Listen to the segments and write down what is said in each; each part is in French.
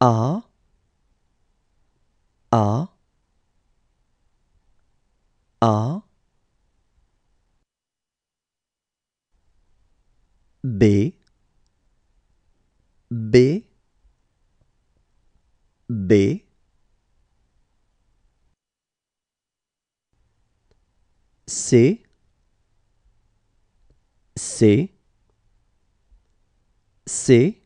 A A A B B B C C C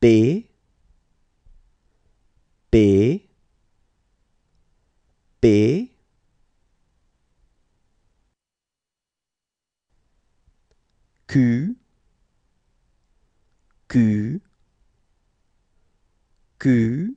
B B B Q Q Q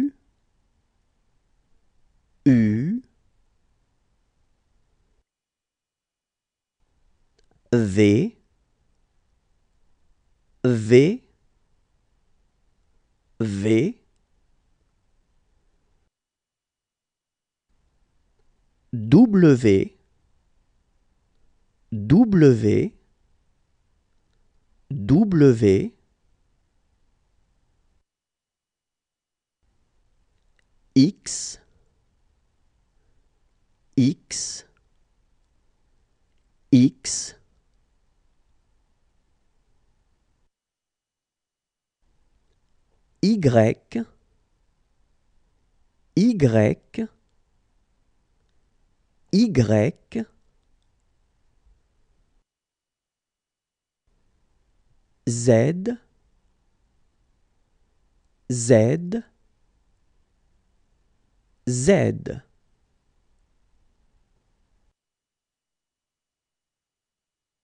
V V V W W W X X X Y, Y, Y, Z, Z, Z.